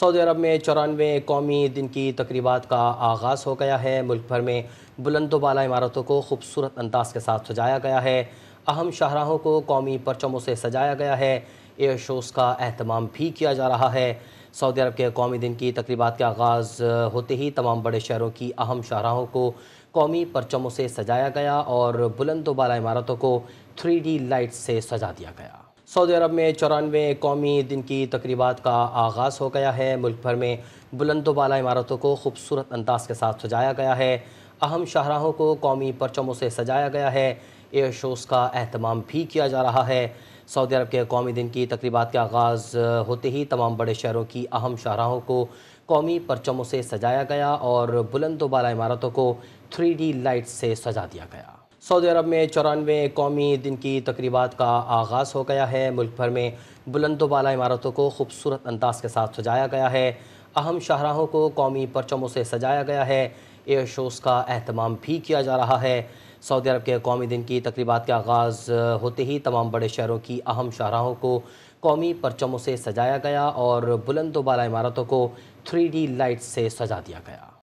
Saudi अरब में चौरानवे कौमी दिन की तकरीबा का आगाज़ हो गया है मुल्क भर में बुलंदोबाला इमारतों को खूबसूरत अंदाज के साथ सजाया गया है अहम शाहराहों को कौमी परचमों से सजाया गया है एयर शोज़ का अहतमाम भी किया जा रहा है सऊदी अरब के कौमी दिन की तकरीबा के आगाज़ होते ही तमाम बड़े शहरों की अहम शाहराहों को कौमी परचमों से सजाया गया और बुलंदोबाला इमारतों को थ्री लाइट से सजा दिया गया सऊदी अरब में चौरानवे कौमी दिन की तकरीबा का आगाज़ हो गया है मुल्क भर में बुलंदोबाला इमारतों को खूबसूरत अंदाज के साथ सजाया गया है अहम शाहराहों को कौमी परचमों से सजाया गया है एयर शोज़ का अहतमाम भी किया जा रहा है सऊदी अरब के कौमी दिन की तकरीबा के आगाज़ होते ही तमाम बड़े शहरों की अहम शाहराहों को कौमी परचमों से सजाया गया और बुलंदोबाला इमारतों को थ्री लाइट से सजा दिया गया सऊदी अरब में चौरानवे कौमी दिन की तकरीबा का आगाज़ हो गया है मुल्क भर में बुलंदोबाला इमारतों को खूबसूरत अंदाज के साथ सजाया गया है अहम शाहराहों को कौमी परचमों से सजाया गया है एयर शोज़ का अहतमाम भी किया जा रहा है सऊदी अरब के कौमी दिन की तकरीबा के आगाज़ होते ही तमाम बड़े शहरों की अहम शाहराहों को कौमी परचमों से सजाया गया और बुलंदोबाला इमारतों को थ्री लाइट से सजा दिया गया